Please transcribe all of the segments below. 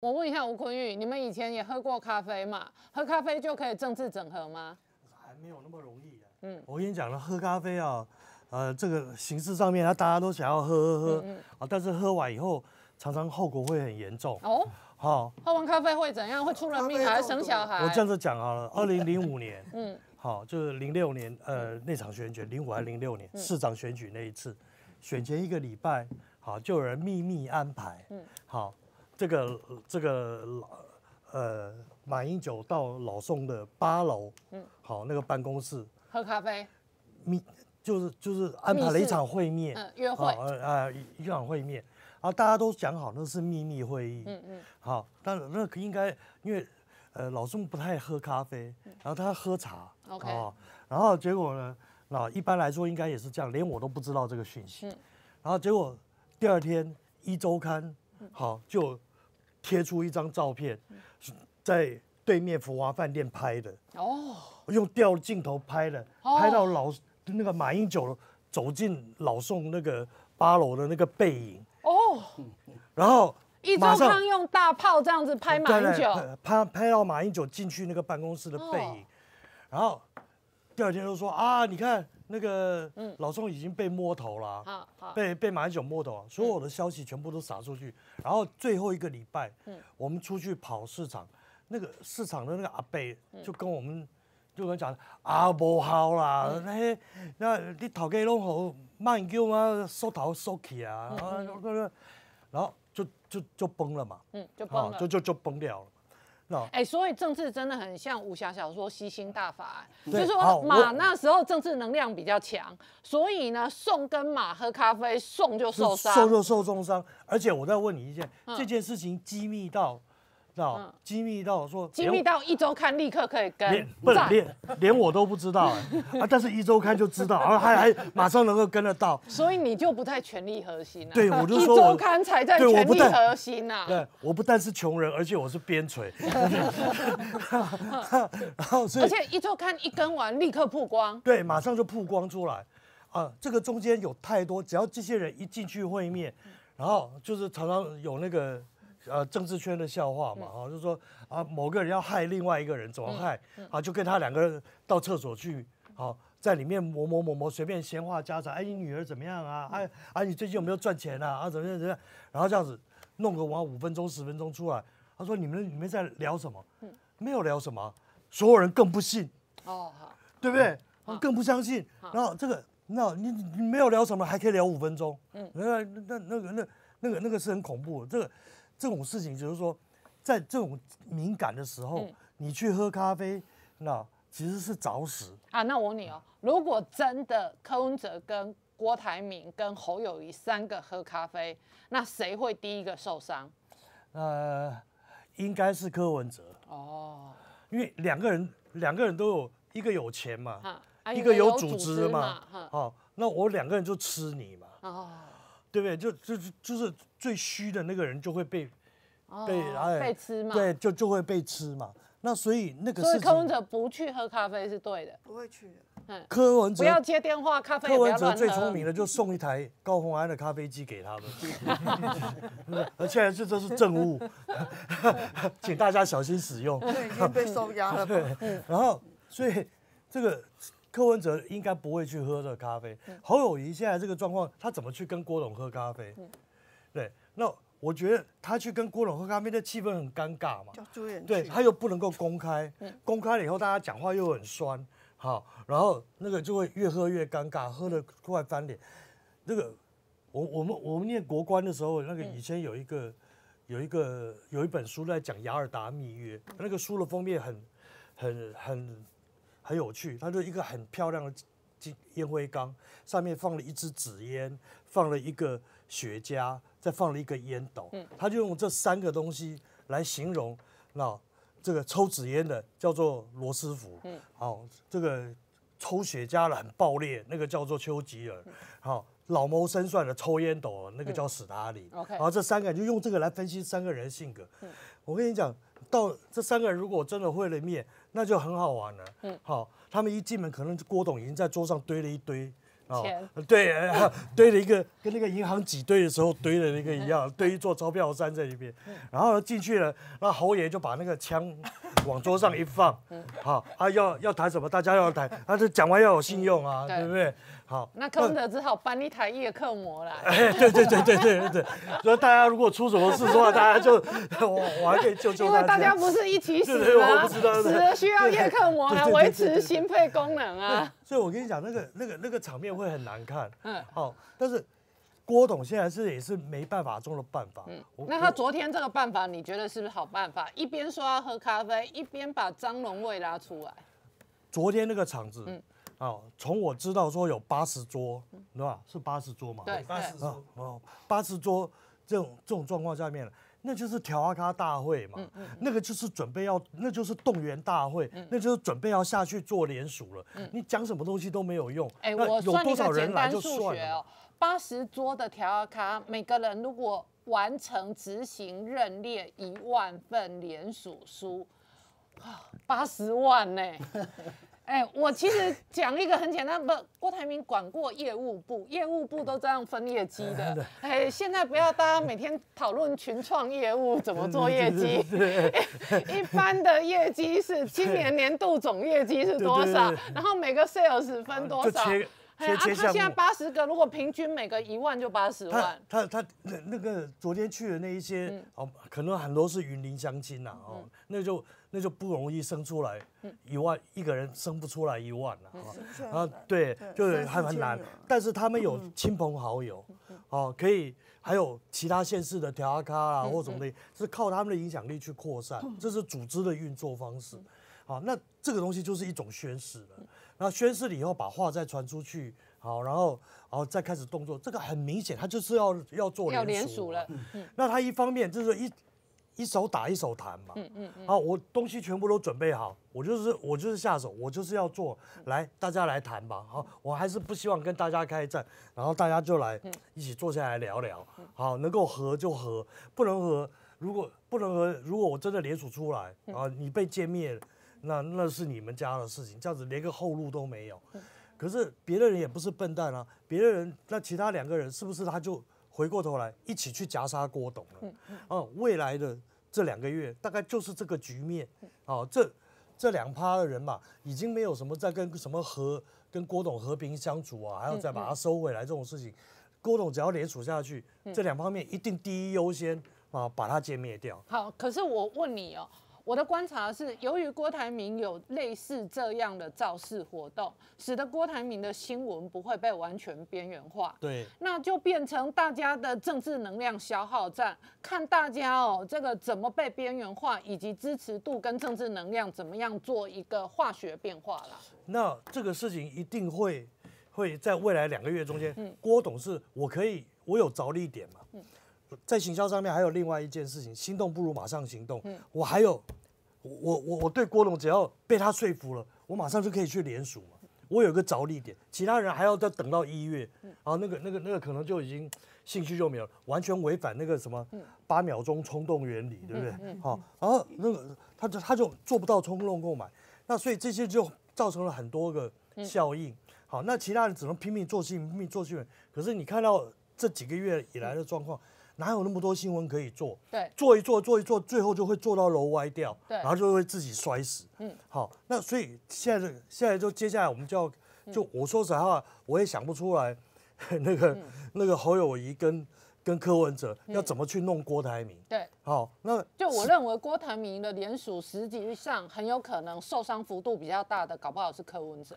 我问一下吴坤玉，你们以前也喝过咖啡嘛？喝咖啡就可以政治整合吗？还没有那么容易。嗯，我跟你讲了，喝咖啡啊，呃，这个形式上面大家都想要喝喝喝啊，但是喝完以后，常常后果会很严重。哦，好，喝完咖啡会怎样？会出人命还是生小孩？我这样子讲好了，二零零五年，嗯，好，就是零六年，呃，那场选举，零五还是零六年，市长选举那一次，选前一个礼拜，好，就有人秘密安排，嗯，好。这个这个老呃马英九到老宋的八楼，嗯，好那个办公室喝咖啡，秘就是就是安排了一场会面，约会，啊一场会面，然后大家都讲好那是秘密会议，嗯嗯，好，但那应该因为呃老宋不太喝咖啡，然后他喝茶 o 然后结果呢，那一般来说应该也是这样，连我都不知道这个讯息，然后结果第二天一周刊，好就。贴出一张照片，在对面福华饭店拍的哦，用吊镜头拍的，拍到老那个马英九走进老宋那个八楼的那个背影哦，然后一周康用大炮这样子拍马英九，拍拍到马英九进去那个办公室的背影，然后第二天就说啊，你看。那个，嗯，老宋已经被摸头了，好，被被马英九摸头，了，所有的消息全部都撒出去，然后最后一个礼拜，嗯，我们出去跑市场，那个市场的那个阿北就跟我们，就跟讲，啊，不好啦，那些那，你头给弄好，卖叫嘛缩头缩起啊，然后，就就就崩了嘛，嗯，就崩了，就就就崩掉了。哎，所以政治真的很像武侠小说吸星大法，就说马那时候政治能量比较强，所以呢，宋跟马喝咖啡，宋就受伤，宋就受重伤。而且我再问你一件，这件事情机密到。到机密到说机密到一周刊立刻可以跟，连连我都不知道哎，啊！但是一周刊就知道，然后还还马上能够跟得到，所以你就不太权力核心了。对，我就说一周刊才在权力核心呐。对，我不但是穷人，而且我是边陲。然后所以，而且一周刊一跟完立刻曝光，对，马上就曝光出来。啊，这个中间有太多，只要这些人一进去会面，然后就是常常有那个。呃，政治圈的笑话嘛，哈，就是说啊，某个人要害另外一个人，怎么害啊？就跟他两个人到厕所去，好，在里面磨磨磨磨，随便闲话家常。哎，你女儿怎么样啊？哎，哎，你最近有没有赚钱啊？啊，怎么样怎么样？然后这样子弄个完五分钟、十分钟出来。他说你们你们在聊什么？没有聊什么。所有人更不信。哦，好，对不对？更不相信。然后这个，那你你没有聊什么，还可以聊五分钟。嗯，那那那个那那个那个是很恐怖。的。这个。这种事情就是说，在这种敏感的时候，你去喝咖啡，那其实是找死啊！那我问你哦，如果真的柯文哲跟郭台铭跟侯友谊三个喝咖啡，那谁会第一个受伤？呃，应该是柯文哲哦，因为两个人两个人都有一个有钱嘛，一个有组织嘛，好，那我两个人就吃你嘛。哦。对不对？就就是就是最虚的那个人就会被，被然后被吃嘛，对，就就会被吃嘛。那所以那个事候，所以柯文哲不去喝咖啡是对的，不会去。柯文哲不要接电话，咖啡柯文哲最聪明的就送一台高红安的咖啡机给他们，而且这都是证物，请大家小心使用。对，已经被收押了。然后，所以这个。柯文哲应该不会去喝这咖啡。侯友谊现在这个状况，他怎么去跟郭董喝咖啡？对，那我觉得他去跟郭董喝咖啡，那气氛很尴尬嘛。叫朱元。对，他又不能够公开，公开了以后大家讲话又很酸，好，然后那个就会越喝越尴尬，喝的快翻脸。那个，我我们我们念国关的时候，那个以前有一个有一个有一本书在讲雅尔达密约，那个书的封面很很很。很有趣，他就一个很漂亮的金烟灰缸，上面放了一支纸烟，放了一个雪茄，再放了一个烟斗。他就用这三个东西来形容，那这个抽纸烟的叫做罗斯福。好，这个抽雪茄的很暴烈，那个叫做丘吉尔。好，老谋深算的抽烟斗那个叫史达林。O K。然后这三个人就用这个来分析三个人的性格。嗯。我跟你讲，到这三个人如果真的会了面。那就很好玩了。好，他们一进门，可能郭董已经在桌上堆了一堆哦，对，堆了一个跟那个银行挤兑的时候堆的那个一样，堆一座钞票山在里面。然后进去了，那侯爷就把那个枪。往桌上一放，好，他要要谈什么，大家要谈，他 这讲完要有信用啊，对不对？好，那科文德只好搬一台夜客模来。哎，对对对对对对，所以大家如果出什么事的话，大家就 我我还可以救救大家。因为大家不是一起死道死需要夜客模来维持心肺功能啊。所以，我跟你讲，那个那个那个场面会很难看。嗯，好，但是。郭董现在是也是没办法中的办法。嗯，那他昨天这个办法，你觉得是不是好办法？一边说要喝咖啡，一边把张龙卫拉出来。昨天那个场子，嗯，哦，从我知道说有八十桌，对吧？是八十桌嘛？对，八十桌，哦，八十桌这种这种状况下面。那就是调阿卡大会嘛，那个就是准备要，那就是动员大会，那就是准备要下去做联署了。你讲什么东西都没有用。哎，我算一下简单数学哦，八十桌的调阿卡，每个人如果完成执行任列一万份联署书，啊，八十万呢。哎，我其实讲一个很简单，不，郭台铭管过业务部，业务部都这样分业绩的。哎，现在不要大家每天讨论群创业务怎么做业绩。一般的业绩是今年年度总业绩是多少？然后每个 sales 分多少？他现在八十个，如果平均每个一万，就八十万。他他那那个昨天去的那一些哦，可能很多是云林相亲呐哦，那就。那就不容易生出来一万一个人生不出来一万了啊，啊对，就还很难。但是他们有亲朋好友，啊可以，还有其他县市的调阿咖啊或什么的，是靠他们的影响力去扩散，这是组织的运作方式。啊，那这个东西就是一种宣誓了。那宣誓了以后把话再传出去，好，然后然后再开始动作，这个很明显，他就是要要做联署了。那他一方面就是一。一手打一手谈嘛，啊，我东西全部都准备好，我就是我就是下手，我就是要做，来，大家来谈吧，好，我还是不希望跟大家开战，然后大家就来一起坐下来聊聊，好，能够和就和，不能和，如果不能和，如果我真的联署出来啊，你被歼灭，那那是你们家的事情，这样子连个后路都没有，可是别的人也不是笨蛋啊，别的人那其他两个人是不是他就回过头来一起去夹杀郭董了？嗯嗯，啊，未来的。这两个月大概就是这个局面，哦，这这两趴的人嘛，已经没有什么在跟什么和跟郭董和平相处啊，还要再把它收回来这种事情，郭董只要连署下去，这两方面一定第一优先啊，把它歼灭掉。好，可是我问你哦。我的观察是，由于郭台铭有类似这样的造势活动，使得郭台铭的新闻不会被完全边缘化。对，那就变成大家的政治能量消耗战，看大家哦，这个怎么被边缘化，以及支持度跟政治能量怎么样做一个化学变化了。那这个事情一定会会在未来两个月中间，郭董事，我可以，我有着力点嘛？嗯。在行销上面还有另外一件事情，心动不如马上行动。我还有，我我我对郭龙只要被他说服了，我马上就可以去联署嘛。我有个着力点，其他人还要再等到一月，然后那个那个那个可能就已经兴趣就没有，完全违反那个什么八秒钟冲动原理，对不对？好，然后那个他就他就做不到冲动购买，那所以这些就造成了很多个效应。好，那其他人只能拼命做新，拼命做新。可是你看到这几个月以来的状况。哪有那么多新闻可以做？对，做一做，做一做，最后就会做到楼歪掉，对，然后就会自己摔死。嗯，好，那所以现在，现在就接下来，我们就要就我说实话，我也想不出来，那个那个侯友谊跟跟柯文哲要怎么去弄郭台铭？对，好，那就我认为郭台铭的联署，实际上很有可能受伤幅度比较大的，搞不好是柯文哲。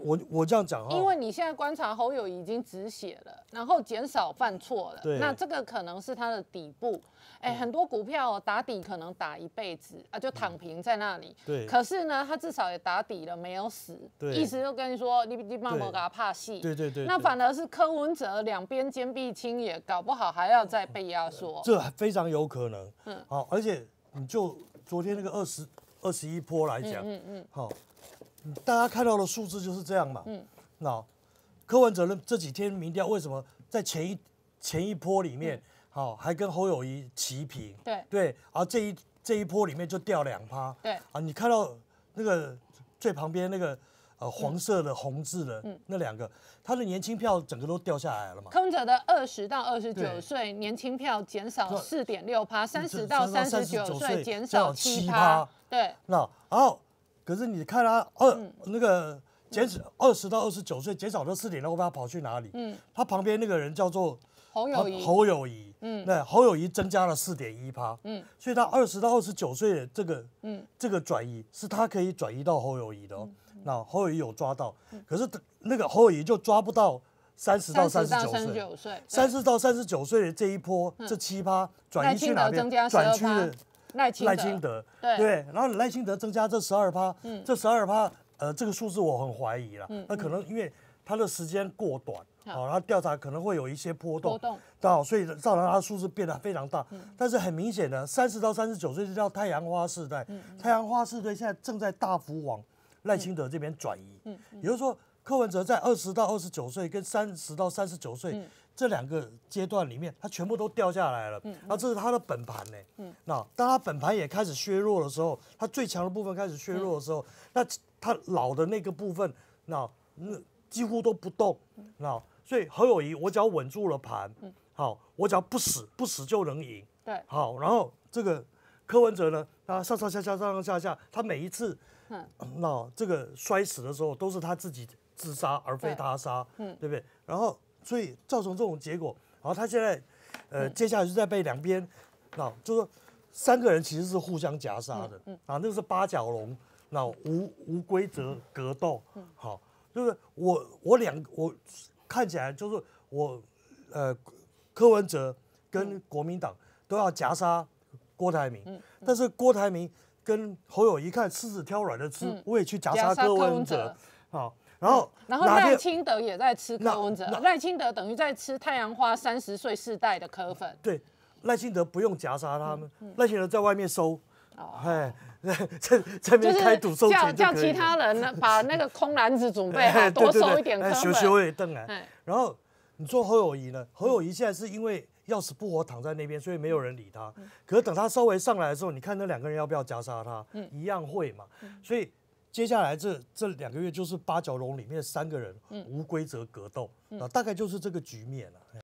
我我这样讲啊，因为你现在观察侯友已经止血了，然后减少犯错了，那这个可能是它的底部。哎，很多股票打底可能打一辈子啊，就躺平在那里。对。可是呢，它至少也打底了，没有死。对。意思就跟你说，你你莫给他怕戏。对对对。那反而是柯文哲两边肩壁清也搞不好还要再被压缩。这非常有可能。嗯。好，而且你就昨天那个二十。二十一波来讲，嗯嗯，好，大家看到的数字就是这样嘛，嗯，那柯文哲呢这几天民调为什么在前一前一波里面，好还跟侯友谊齐平，对对，而这一这一波里面就掉两趴，对，啊，你看到那个最旁边那个呃黄色的红字的那两个，他的年轻票整个都掉下来了嘛？柯文哲的二十到二十九岁年轻票减少四点六趴，三十到三十九岁减少七趴。对，那然后，可是你看他二那个减少二十到二十九岁减少到四点，我不他跑去哪里。嗯，他旁边那个人叫做侯友谊，侯友谊，嗯，那侯友谊增加了四点一趴，嗯，所以他二十到二十九岁的这个，嗯，这个转移是他可以转移到侯友谊的哦。那侯友谊有抓到，可是那个侯友谊就抓不到三十到三十九岁，三十到三十九岁的这一波这七趴转移去哪边？赖清德，对，然后赖清德增加这十二趴，这十二趴，呃，这个数字我很怀疑了，那可能因为他的时间过短，好，然后调查可能会有一些波动，到所以造成他数字变得非常大，但是很明显的，三十到三十九岁叫太阳花世代，太阳花世代现在正在大幅往赖清德这边转移，也就是说，柯文哲在二十到二十九岁跟三十到三十九岁。这两个阶段里面，它全部都掉下来了。嗯，然这是它的本盘呢。嗯，那当它本盘也开始削弱的时候，它最强的部分开始削弱的时候，那它老的那个部分，那那几乎都不动。那所以何友仪，我只要稳住了盘，嗯，好，我只要不死不死就能赢。对，好，然后这个柯文哲呢，他上上下下上上下下，他每一次，嗯，那这个摔死的时候都是他自己自杀而非他杀，嗯，对不对？然后。所以造成这种结果，然后他现在，呃，接下来就在被两边，那就说三个人其实是互相夹杀的，啊，那是八角龙，那无无规则格斗，好，就是我我两我看起来就是我呃柯文哲跟国民党都要夹杀郭台铭，但是郭台铭跟侯友一看狮子挑软的吃，我也去夹杀柯文哲，好。然后，然后赖清德也在吃柯文哲，赖清德等于在吃太阳花三十岁世代的柯粉。对，赖清德不用夹杀他们，那些人在外面收。啊，哎，在 在面开赌收钱。叫叫其他人把那个空篮子准备哈，多收一点。修修会登来。然后你说侯友谊呢？侯友谊现在是因为要死不活躺在那边，所以没有人理他。可是等他稍微上来的时候，你看那两个人要不要夹杀他？一样会嘛。所以。接下来这这两个月就是八角笼里面三个人无规则格斗啊，大概就是这个局面了。